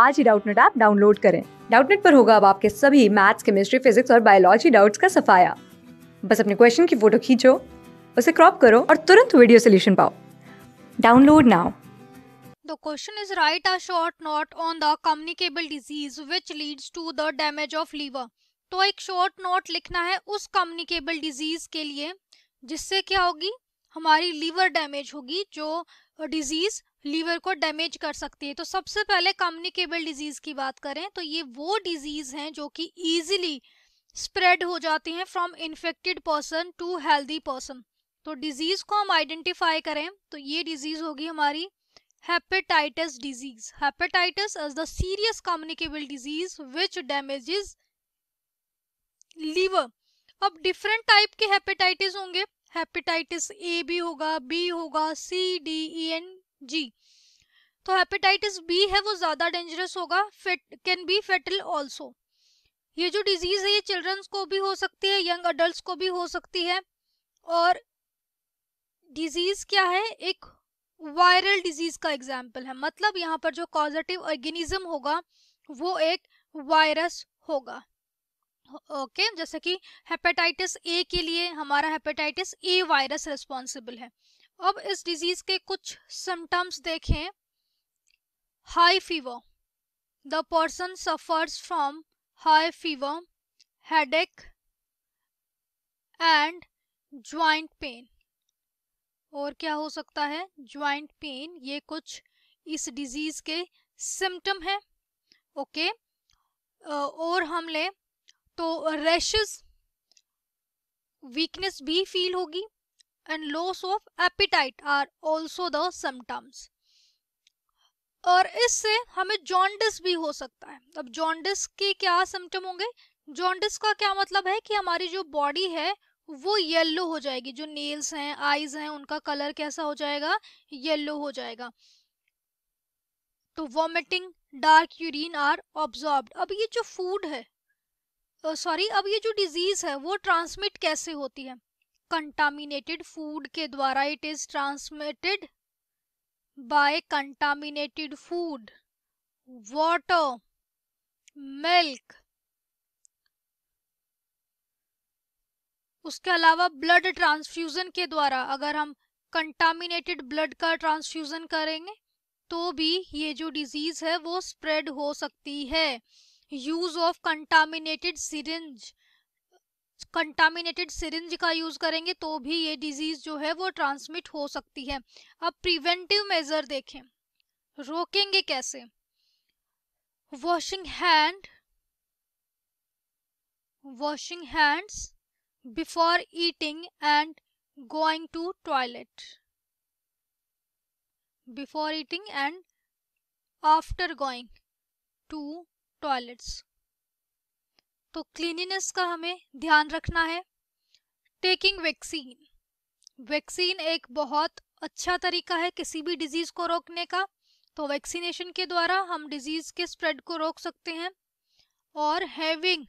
आज ही Doubtnut app download करें डाउटनेट पर होगा अब आपके सभी मैथ्स केमिस्ट्री फिजिक्स और बायोलॉजी डाउट्स का सफाया बस अपने क्वेश्चन की फोटो खींचो उसे क्रॉप करो और तुरंत वीडियो सोल्यूशन पाओ download now The question is write a short note on the communicable disease which leads to the damage of liver. तो एक शॉर्ट नोट लिखना है उस कम्युनिकेबल डिजीज के लिए जिससे क्या होगी हमारी लीवर डैमेज होगी जो डिजीज लीवर को डैमेज कर सकती है तो सबसे पहले कम्युनिकेबल डिजीज की बात करें तो ये वो डिजीज हैं जो कि इजीली स्प्रेड हो जाती हैं from infected person to healthy person तो डिजीज को हम आइडेंटिफाई करें तो ये डिजीज होगी हमारी hepatitis disease hepatitis is the serious communicable disease which damages liver अब डिफरेंट टाइप के हेपेटाइटिस होंगे हेपेटाइटिस ए भी होगा बी होगा सी डी ई एंड जी तो हेपेटाइटिस बी है वो ज़्यादा डेंजरस होगा कैन बी फेटल ऑल्सो ये जो डिजीज़ है ये चिल्ड्रंस को भी हो सकती है यंग अडल्ट को भी हो सकती है और डिजीज़ क्या है एक वायरल डिजीज़ का एग्जाम्पल है मतलब यहाँ पर जो कॉजिटिव ऑर्गेनिज्म होगा वो एक वायरस होगा ओके okay, जैसे कि हेपेटाइटिस ए के लिए हमारा हेपेटाइटिस ए वायरस रिस्पॉन्सिबल है अब इस डिजीज के कुछ सिम्टम्स देखें high fever the person suffers from high fever headache and joint pain और क्या हो सकता है ज्वाइंट पेन ये कुछ इस डिजीज के सिम्टम है ओके और हम लें तो रैशेस वीकनेस भी फील होगी and loss of appetite are also the symptoms. और इससे हमें जॉन्डिस भी हो सकता है अब जॉन्डिस के क्या सिम्टम होंगे जॉन्डिस का क्या मतलब है कि हमारी जो बॉडी है वो येल्लो हो जाएगी जो नेल्स हैं आईज हैं उनका कलर कैसा हो जाएगा येल्लो हो जाएगा तो vomiting dark urine are observe अब ये जो फूड है सॉरी अब ये जो डिजीज है वो ट्रांसमिट कैसे होती है कंटामिनेटेड फूड के द्वारा it is transmitted by contaminated food water milk उसके अलावा ब्लड ट्रांसफ्यूजन के द्वारा अगर हम कंटामिनेटेड ब्लड का ट्रांसफ्यूजन करेंगे तो भी ये जो डिजीज है वो स्प्रेड हो सकती है use of contaminated syringe contaminated syringe का यूज करेंगे तो भी ये डिजीज जो है वो ट्रांसमिट हो सकती है अब प्रिवेंटिव मेजर देखें रोकेंगे कैसे washing hand washing hands before eating and going to toilet before eating and after going to toilets तो क्लीनिनेस का हमें ध्यान रखना है टेकिंग वैक्सीन वैक्सीन एक बहुत अच्छा तरीका है किसी भी डिजीज़ को रोकने का तो वैक्सीनेशन के द्वारा हम डिजीज़ के स्प्रेड को रोक सकते हैं और हैविंग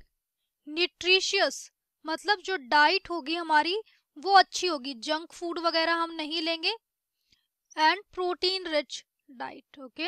न्यूट्रिशियस मतलब जो डाइट होगी हमारी वो अच्छी होगी जंक फूड वगैरह हम नहीं लेंगे and protein rich diet okay